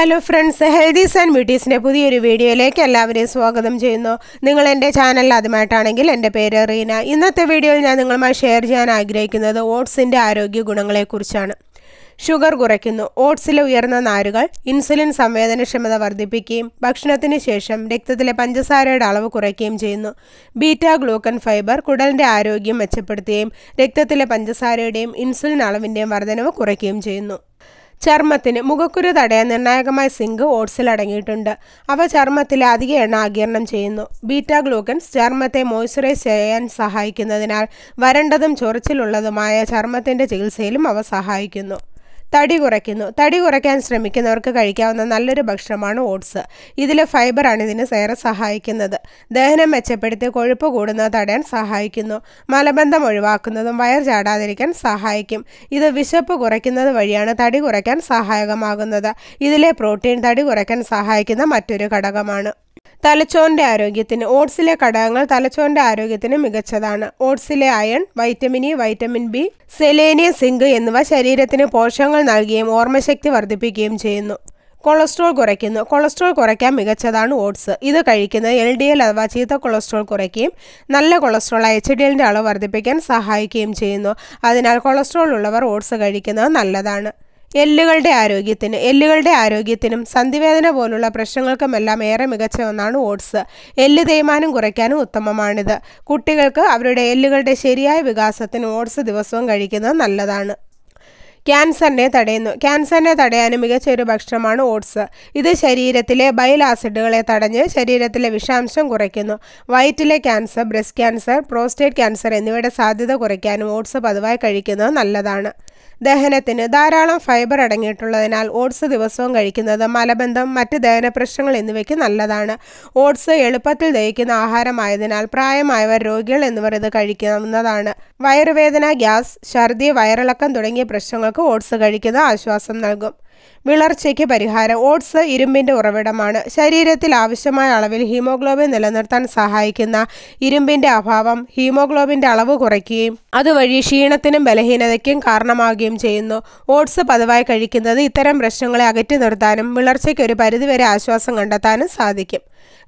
hello friends healthies and ബ്യൂട്ടീസിൻ്റെ പുതിയൊരു വീഡിയോയിലേക്ക് എല്ലാവരെയും സ്വാഗതം ചെയ്യുന്നു നിങ്ങൾ എൻ്റെ ചാനൽ ആദ്യമായിട്ടാണെങ്കിൽ എൻ്റെ പേര് റീന ഇന്നത്തെ വീഡിയോയിൽ ഞാൻ നിങ്ങളുമായി ഷെയർ ചെയ്യാൻ ആഗ്രഹിക്കുന്നത് ഓട്സിൻ്റെ ആരോഗ്യ ഗുണങ്ങളെക്കുറിച്ചാണ് ഷുഗർ കുറയ്ക്കുന്നു ഓട്സിലെ ഉയർന്ന നാരുകൾ ഇൻസുലിൻ സംവേദനക്ഷമത വർദ്ധിപ്പിക്കുകയും ഭക്ഷണത്തിന് ശേഷം രക്തത്തിലെ പഞ്ചസാരയുടെ അളവ് കുറയ്ക്കുകയും ചെയ്യുന്നു ബീറ്റ ഗ്ലൂക്കൻ ഫൈബർ കുടലിൻ്റെ ആരോഗ്യം മെച്ചപ്പെടുത്തുകയും രക്തത്തിലെ പഞ്ചസാരയുടെയും ഇൻസുലിൻ അളവിൻ്റെയും വർധനവ് കുറയ്ക്കുകയും ചെയ്യുന്നു ചർമ്മത്തിന് മുഖക്കുരു തടയാൻ നിർണായകമായ സിങ്ക് ഓട്സിൽ അടങ്ങിയിട്ടുണ്ട് അവ ചർമ്മത്തിലെ അധിക എണ്ണ ആകിരണം ചെയ്യുന്നു ബീറ്റാ ഗ്ലൂക്കൻസ് ചർമ്മത്തെ മോയ്സ്ചറൈസ് ചെയ്യാൻ സഹായിക്കുന്നതിനാൽ വരണ്ടതും ചൊറിച്ചിലുള്ളതുമായ ചർമ്മത്തിൻ്റെ ചികിത്സയിലും അവ സഹായിക്കുന്നു തടി കുറയ്ക്കുന്നു തടി കുറയ്ക്കാൻ ശ്രമിക്കുന്നവർക്ക് കഴിക്കാവുന്ന നല്ലൊരു ഭക്ഷണമാണ് ഓട്സ് ഇതിലെ ഫൈബറാണ് ഇതിന് ഏറെ സഹായിക്കുന്നത് ദഹനം മെച്ചപ്പെടുത്തി കൊഴുപ്പ് കൂടുന്നത് തടയാൻ സഹായിക്കുന്നു മലബന്ധം ഒഴിവാക്കുന്നതും വയർ ചാടാതിരിക്കാൻ സഹായിക്കും ഇത് വിശപ്പ് കുറയ്ക്കുന്നത് വഴിയാണ് തടി കുറയ്ക്കാൻ സഹായകമാകുന്നത് ഇതിലെ പ്രോട്ടീൻ തടി കുറയ്ക്കാൻ സഹായിക്കുന്ന മറ്റൊരു ഘടകമാണ് തലച്ചോറിൻ്റെ ആരോഗ്യത്തിന് ഓട്സിലെ ഘടകങ്ങൾ തലച്ചോറിൻ്റെ ആരോഗ്യത്തിന് മികച്ചതാണ് ഓട്സിലെ iron vitamin E vitamin B selenium zinc എന്നിവ ശരീരത്തിന് പോഷകങ്ങൾ നൽകുകയും ഓർമ്മശക്തി വർദ്ധിപ്പിക്കുകയും ചെയ്യുന്നു കൊളസ്ട്രോൾ കുറയ്ക്കുന്നു കൊളസ്ട്രോൾ കുറയ്ക്കാൻ മികച്ചതാണ് ഓട്സ് ഇത് കഴിക്കുന്നത് എൽ ഡി എൽ അഥവാ ചീത്ത കൊളസ്ട്രോൾ കുറയ്ക്കുകയും നല്ല കൊളസ്ട്രോൾ എച്ച് ഡി എല്ലിൻ്റെ അളവ് വർദ്ധിപ്പിക്കാൻ സഹായിക്കുകയും ചെയ്യുന്നു അതിനാൽ കൊളസ്ട്രോൾ ഉള്ളവർ ഓട്സ് കഴിക്കുന്നത് നല്ലതാണ് എല്ലുകളുടെ ആരോഗ്യത്തിന് എല്ലുകളുടെ ആരോഗ്യത്തിനും സന്ധിവേദന പോലുള്ള പ്രശ്നങ്ങൾക്കുമെല്ലാം ഏറെ മികച്ച ഒന്നാണ് ഓട്സ് എല്ല് തേയ്മാനം കുറയ്ക്കാനും ഉത്തമമാണിത് കുട്ടികൾക്ക് അവരുടെ എല്ലുകളുടെ ശരിയായ വികാസത്തിന് ഓട്സ് ദിവസവും കഴിക്കുന്നത് നല്ലതാണ് ക്യാൻസറിനെ തടയുന്നു ക്യാൻസറിനെ തടയാനും മികച്ച ഒരു ഭക്ഷണമാണ് ഓട്സ് ഇത് ശരീരത്തിലെ ബൈൽ ആസിഡുകളെ തടഞ്ഞ് ശരീരത്തിലെ വിഷാംശം കുറയ്ക്കുന്നു വയറ്റിലെ cancer breast cancer prostate cancer എന്നിവയുടെ സാധ്യത കുറയ്ക്കാനും ഓട്സ് പതിവായി കഴിക്കുന്നത് നല്ലതാണ് ദഹനത്തിന് ധാരാളം ഫൈബർ അടങ്ങിയിട്ടുള്ളതിനാൽ ഓട്സ് ദിവസവും കഴിക്കുന്നത് മലബന്ധം മറ്റ് ദഹന പ്രശ്നങ്ങൾ എന്നിവയ്ക്ക് നല്ലതാണ് ഓട്സ് എളുപ്പത്തിൽ ദഹിക്കുന്ന ആഹാരമായതിനാൽ പ്രായമായവർ രോഗികൾ എന്നിവർ ഇത് കഴിക്കാവുന്നതാണ് വയറുവേദന ഗ്യാസ് ഛർദി വയറിളക്കം തുടങ്ങിയ പ്രശ്നങ്ങൾക്ക് കുട്ടികൾക്ക് ഓട്സ് കഴിക്കുന്ന ആശ്വാസം നൽകും വിളർച്ചയ്ക്ക് പരിഹാരം ഓട്സ് ഇരുമ്പിൻ്റെ ഉറവിടമാണ് ശരീരത്തിൽ ആവശ്യമായ അളവിൽ ഹീമോഗ്ലോബിൻ നിലനിർത്താൻ സഹായിക്കുന്ന ഇരുമ്പിൻ്റെ അഭാവം ഹീമോഗ്ലോബിൻ്റെ അളവ് കുറയ്ക്കുകയും അതുവഴി ക്ഷീണത്തിനും ബലഹീനതയ്ക്കും കാരണമാവുകയും ചെയ്യുന്നു ഓട്സ് പതിവായി കഴിക്കുന്നത് ഇത്തരം പ്രശ്നങ്ങളെ അകറ്റി നിർത്താനും വിളർച്ചയ്ക്ക് ഒരു പരിധിവരെ ആശ്വാസം കണ്ടെത്താനും സാധിക്കും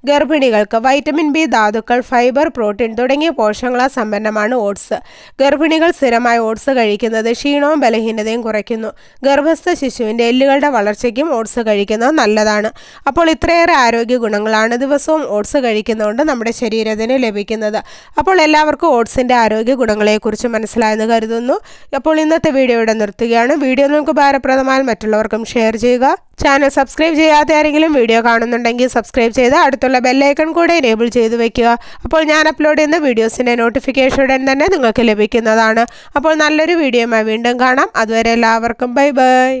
ഗർഭിണികൾക്ക് വൈറ്റമിൻ ബി ധാതുക്കൾ ഫൈബർ പ്രോട്ടീൻ തുടങ്ങിയ പോഷകങ്ങളാൽ സമ്പന്നമാണ് ഓട്സ് ഗർഭിണികൾ സ്ഥിരമായി ഓട്സ് കഴിക്കുന്നത് ക്ഷീണവും ബലഹീനതയും കുറയ്ക്കുന്നു ഗർഭസ്ഥ ശിശുവിൻ്റെ എല്ലുകളുടെ വളർച്ചയ്ക്കും ഓട്സ് കഴിക്കുന്നത് നല്ലതാണ് അപ്പോൾ ഇത്രയേറെ ആരോഗ്യ ഗുണങ്ങളാണ് ദിവസവും ഓട്സ് കഴിക്കുന്നതുകൊണ്ട് നമ്മുടെ ശരീരത്തിന് ലഭിക്കുന്നത് അപ്പോൾ എല്ലാവർക്കും ഓട്സിൻ്റെ ആരോഗ്യ ഗുണങ്ങളെക്കുറിച്ച് മനസ്സിലായെന്ന് കരുതുന്നു അപ്പോൾ ഇന്നത്തെ വീഡിയോ ഇവിടെ നിർത്തുകയാണ് വീഡിയോ നിങ്ങൾക്ക് ഭാരപ്രദമായാൽ മറ്റുള്ളവർക്കും ഷെയർ ചെയ്യുക ചാനൽ സബ്സ്ക്രൈബ് ചെയ്യാത്ത ആരെങ്കിലും വീഡിയോ കാണുന്നുണ്ടെങ്കിൽ സബ്സ്ക്രൈബ് ചെയ്ത് അടുത്തുള്ള ബെല്ലൈക്കൺ കൂടെ എനേബിൾ ചെയ്ത് വെക്കുക അപ്പോൾ ഞാൻ അപ്ലോഡ് ചെയ്യുന്ന വീഡിയോസിൻ്റെ നോട്ടിഫിക്കേഷൻ ഉടൻ തന്നെ നിങ്ങൾക്ക് ലഭിക്കുന്നതാണ് അപ്പോൾ നല്ലൊരു വീഡിയോയുമായി വീണ്ടും കാണാം അതുവരെ എല്ലാവർക്കും ബൈ ബൈ